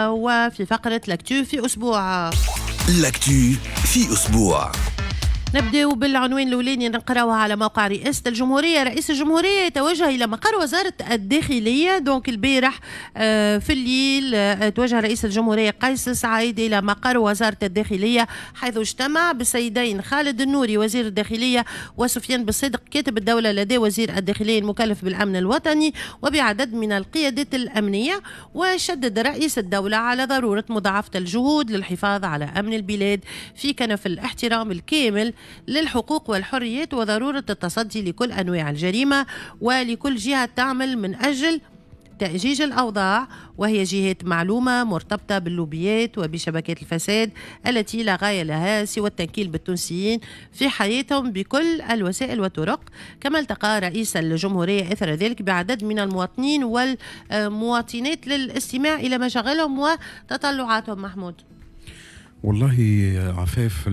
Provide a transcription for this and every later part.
وفي فقرة لكتو في أسبوع لكتو في أسبوع نبداو بالعنوان الاولاني نقراوها على موقع رئاسه الجمهوريه رئيس الجمهوريه يتوجه الى مقر وزاره الداخليه دونك البارح آه، في الليل آه، توجه رئيس الجمهوريه قيس سعيد الى مقر وزاره الداخليه حيث اجتمع بالسيدين خالد النوري وزير الداخليه وسفيان بالصدق كاتب الدوله لدى وزير الداخليه المكلف بالامن الوطني وبعدد من القيادات الامنيه وشدد رئيس الدوله على ضروره مضاعفه الجهود للحفاظ على امن البلاد في كنف الاحترام الكامل للحقوق والحريات وضرورة التصدي لكل أنواع الجريمة ولكل جهة تعمل من أجل تأجيج الأوضاع وهي جهات معلومة مرتبطة باللوبيات وبشبكات الفساد التي لا غاية لها سوى التنكيل بالتونسيين في حياتهم بكل الوسائل والطرق كما التقى رئيس الجمهورية إثر ذلك بعدد من المواطنين والمواطنات للاستماع إلى مشاغلهم وتطلعاتهم محمود والله عفاف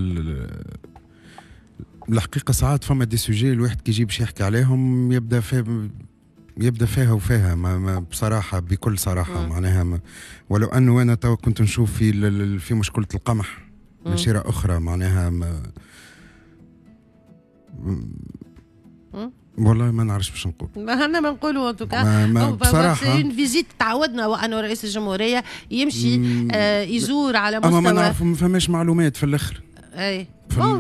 الحقيقه ساعات فما دي سوجي الواحد كي يجي باش يحكي عليهم يبدا فيه يبدا فيها وفيها ما ما بصراحه بكل صراحه مم. معناها ما ولو انه انا تو كنت نشوف في في مشكله القمح من شيره اخرى معناها ما والله ما نعرفش باش نقول ما هنا ما نقولوا ان توكا بصراحه اون فيزيت تعودنا وانه رئيس الجمهوريه يمشي آه يزور على مستوى اما ما نعرف ما فماش معلومات في الاخر اي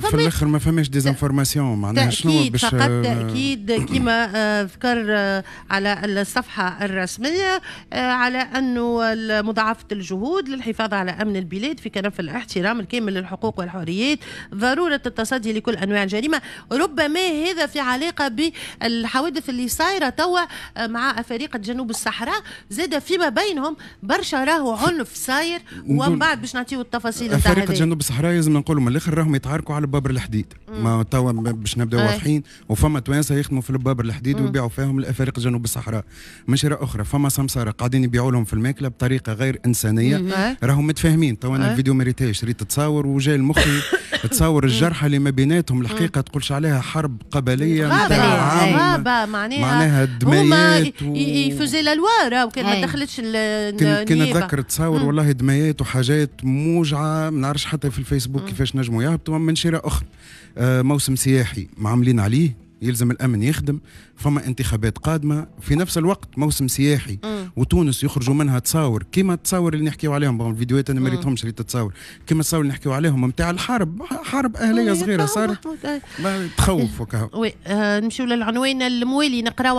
في, الاخر ما فماش ديزانفورماسيون معناها شنو باش فقط آه، تاكيد كما ذكر آه، آه، على الصفحه الرسميه على انه مضاعفه الجهود للحفاظ على امن البلاد في كنف الاحترام الكامل للحقوق والحريات ضروره التصدي لكل انواع الجريمه ربما هذا في علاقه بالحوادث اللي صايره توا مع افارقه جنوب الصحراء زاد فيما بينهم برشا راهو عنف صاير ومن بعد باش نعطيو التفاصيل نتاع افارقه جنوب الصحراء لازم نقولوا من الاخر الاخر راهم يتعاركوا على بابر الحديد ما توا باش نبداو آه. واضحين وفما توانسه يخدموا في بابر الحديد ويبيعوا فيهم الافارقه جنوب الصحراء من اخرى فما سمساره قاعدين يبيعوا لهم في الماكله بطريقه غير انسانيه آه. راهم متفاهمين توا انا آه. الفيديو ما ريتهاش ريت تصاور وجاي المخي تصور الجرحى اللي ما بيناتهم الحقيقه تقولش عليها حرب قبليه غابه معناها معناها دميات و... يفوزي لا وكان راهو كان ما دخلتش كي نتذكر تصور والله دمايات وحاجات موجعه ما نعرفش حتى في الفيسبوك كيفاش نجموا يهبطوا من شراء اخرى آه، موسم سياحي معاملين عليه يلزم الامن يخدم فما انتخابات قادمه في نفس الوقت موسم سياحي مم. وتونس يخرجوا منها تصاور كيما التصاور اللي نحكيو عليهم بون الفيديوهات انا ما ريتهمش ريت كيما التصاور اللي نحكيو عليهم نتاع الحرب حرب اهليه صغيره صارت تخوف وكهو وي آه نمشيو للعنوان الموالي نقراو